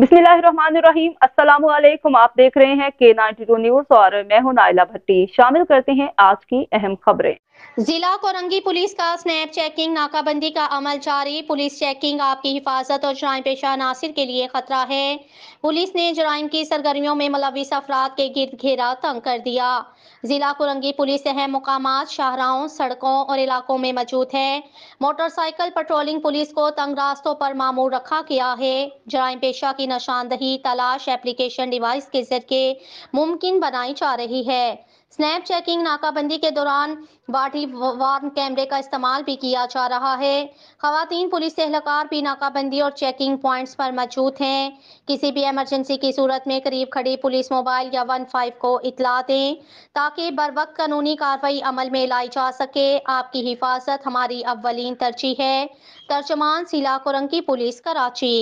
बिस्मिल्लाहिर्रहमानिर्रहीम अस्सलाम वालेकुम आप देख रहे हैं के नाइनटी टू न्यूज और मैं हूं नाइला भट्टी शामिल करते हैं आज की अहम खबरें जिला कोरंगी पुलिस का स्नैप चेकिंग नाकाबंदी का अमल जारी पुलिस चेकिंग आपकी हिफाजत और जराइम पेशा नासिर के लिए खतरा है पुलिस ने जराइम की सरगर्मियों में मुलविस अफराद के गिर्द घेरा तंग कर दिया जिला कोरंगी पुलिस अहम मुकाम शाहराओं सड़कों और इलाकों में मौजूद है मोटरसाइकिल पेट्रोलिंग पुलिस को तंग रास्तों पर मामूर रखा गया है जराइम पेशा की निशानदही तलाश एप्लीकेशन डिवाइस के जरिए मुमकिन बनाई जा रही है स्नैप चेकिंग नाकाबंदी के दौरान बाटी वार्न कैमरे का इस्तेमाल भी किया जा रहा है खातन पुलिस एहलकार भी नाकाबंदी और चेकिंग पॉइंट्स पर मौजूद हैं किसी भी एमरजेंसी की सूरत में करीब खड़ी पुलिस मोबाइल या वन फाइव को इतला दें ताकि बर वक्त कानूनी कार्रवाई अमल में लाई जा सके आपकी हिफाजत हमारी अवलिन तरजीह है तर्जमान सिला कोरंकी पुलिस कराची